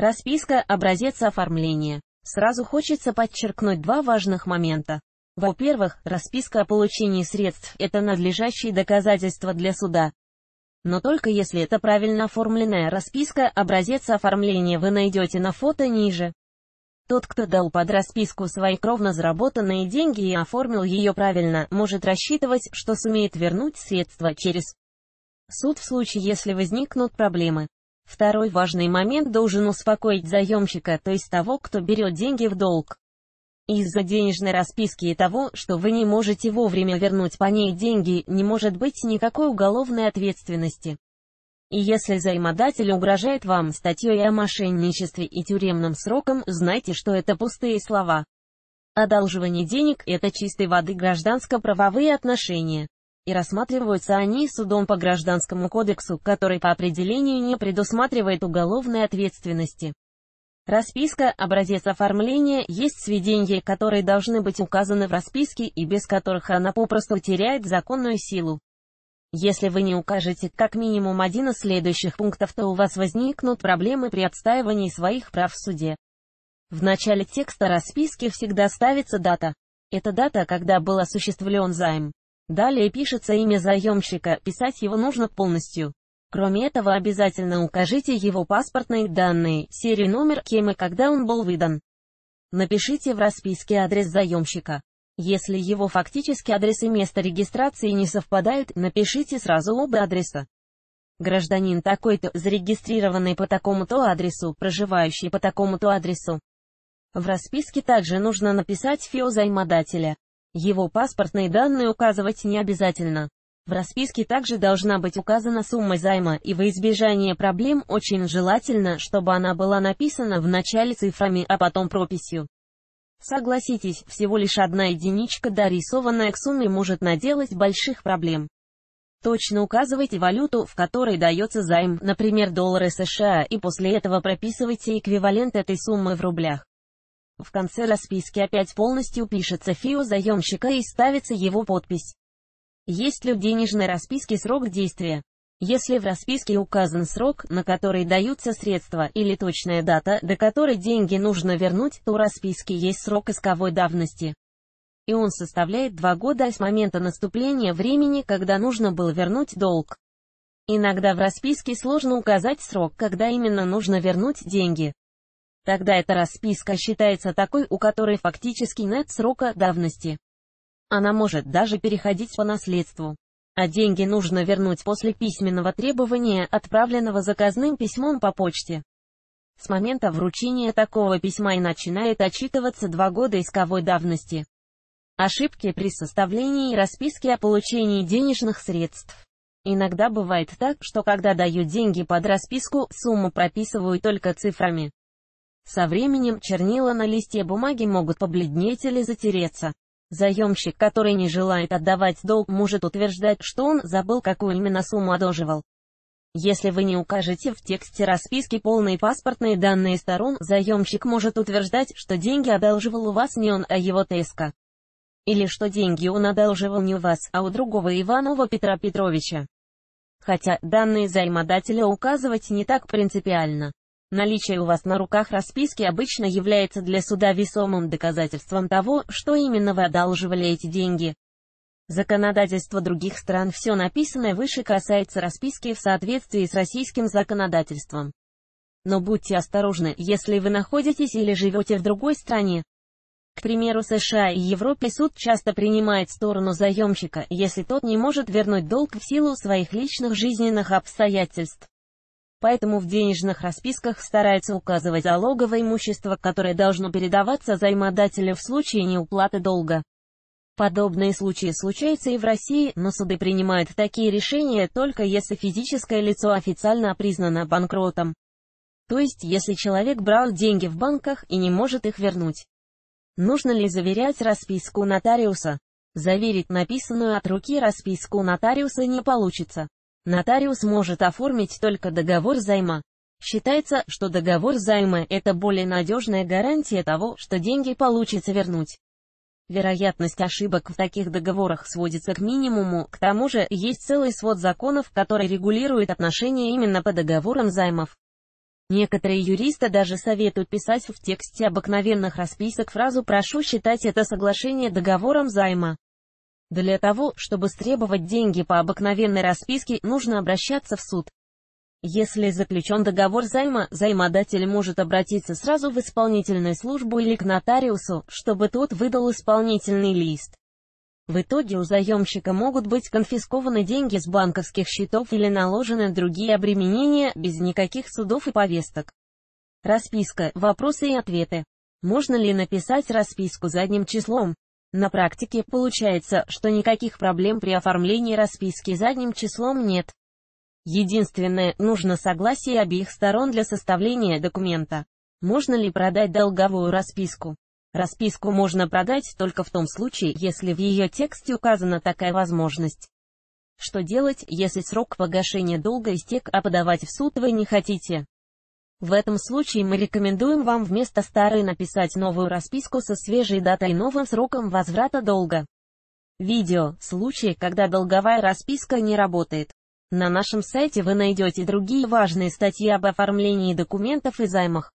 Расписка – образец оформления. Сразу хочется подчеркнуть два важных момента. Во-первых, расписка о получении средств – это надлежащие доказательства для суда. Но только если это правильно оформленная расписка, образец оформления вы найдете на фото ниже. Тот, кто дал под расписку свои кровно заработанные деньги и оформил ее правильно, может рассчитывать, что сумеет вернуть средства через суд в случае, если возникнут проблемы. Второй важный момент должен успокоить заемщика, то есть того, кто берет деньги в долг. Из-за денежной расписки и того, что вы не можете вовремя вернуть по ней деньги, не может быть никакой уголовной ответственности. И если займодатель угрожает вам статьей о мошенничестве и тюремным сроком, знайте, что это пустые слова. Одалживание денег – это чистой воды гражданско-правовые отношения и рассматриваются они судом по Гражданскому кодексу, который по определению не предусматривает уголовной ответственности. Расписка, образец оформления, есть сведения, которые должны быть указаны в расписке и без которых она попросту теряет законную силу. Если вы не укажете как минимум один из следующих пунктов, то у вас возникнут проблемы при отстаивании своих прав в суде. В начале текста расписки всегда ставится дата. Это дата, когда был осуществлен займ. Далее пишется имя заемщика, писать его нужно полностью. Кроме этого обязательно укажите его паспортные данные, серию номер, кем и когда он был выдан. Напишите в расписке адрес заемщика. Если его фактический адрес и место регистрации не совпадают, напишите сразу оба адреса. Гражданин такой-то, зарегистрированный по такому-то адресу, проживающий по такому-то адресу. В расписке также нужно написать ФИО займодателя. Его паспортные данные указывать не обязательно. В расписке также должна быть указана сумма займа, и во избежание проблем очень желательно, чтобы она была написана в начале цифрами, а потом прописью. Согласитесь, всего лишь одна единичка, дорисованная к сумме, может наделать больших проблем. Точно указывайте валюту, в которой дается займ, например, доллары США, и после этого прописывайте эквивалент этой суммы в рублях. В конце расписки опять полностью пишется ФИО заемщика и ставится его подпись. Есть ли в денежной расписке срок действия? Если в расписке указан срок, на который даются средства, или точная дата, до которой деньги нужно вернуть, то у расписки есть срок исковой давности. И он составляет два года с момента наступления времени, когда нужно было вернуть долг. Иногда в расписке сложно указать срок, когда именно нужно вернуть деньги. Тогда эта расписка считается такой, у которой фактически нет срока давности. Она может даже переходить по наследству. А деньги нужно вернуть после письменного требования, отправленного заказным письмом по почте. С момента вручения такого письма и начинает отчитываться два года исковой давности. Ошибки при составлении расписки о получении денежных средств. Иногда бывает так, что когда дают деньги под расписку, сумму прописывают только цифрами. Со временем чернила на листе бумаги могут побледнеть или затереться. Заемщик, который не желает отдавать долг, может утверждать, что он забыл, какую именно сумму одолживал. Если вы не укажете в тексте расписки полные паспортные данные сторон, заемщик может утверждать, что деньги одалживал у вас не он, а его ТСК. Или что деньги он одалживал не у вас, а у другого Иванова Петра Петровича. Хотя, данные займодателя указывать не так принципиально. Наличие у вас на руках расписки обычно является для суда весомым доказательством того, что именно вы одалживали эти деньги. Законодательство других стран все написанное выше касается расписки в соответствии с российским законодательством. Но будьте осторожны, если вы находитесь или живете в другой стране. К примеру, США и Европе суд часто принимает сторону заемщика, если тот не может вернуть долг в силу своих личных жизненных обстоятельств. Поэтому в денежных расписках старается указывать залоговое имущество, которое должно передаваться займодателю в случае неуплаты долга. Подобные случаи случаются и в России, но суды принимают такие решения только если физическое лицо официально признано банкротом. То есть, если человек брал деньги в банках и не может их вернуть. Нужно ли заверять расписку нотариуса? Заверить написанную от руки расписку нотариуса не получится. Нотариус может оформить только договор займа. Считается, что договор займа – это более надежная гарантия того, что деньги получится вернуть. Вероятность ошибок в таких договорах сводится к минимуму, к тому же, есть целый свод законов, который регулирует отношения именно по договорам займов. Некоторые юристы даже советуют писать в тексте обыкновенных расписок фразу «прошу считать это соглашение договором займа». Для того, чтобы стребовать деньги по обыкновенной расписке, нужно обращаться в суд. Если заключен договор займа, займодатель может обратиться сразу в исполнительную службу или к нотариусу, чтобы тот выдал исполнительный лист. В итоге у заемщика могут быть конфискованы деньги с банковских счетов или наложены другие обременения, без никаких судов и повесток. Расписка. Вопросы и ответы. Можно ли написать расписку задним числом? На практике получается, что никаких проблем при оформлении расписки задним числом нет. Единственное, нужно согласие обеих сторон для составления документа. Можно ли продать долговую расписку? Расписку можно продать только в том случае, если в ее тексте указана такая возможность. Что делать, если срок погашения долга истек, а подавать в суд вы не хотите? В этом случае мы рекомендуем вам вместо старой написать новую расписку со свежей датой и новым сроком возврата долга. Видео «Случаи, когда долговая расписка не работает». На нашем сайте вы найдете другие важные статьи об оформлении документов и займах.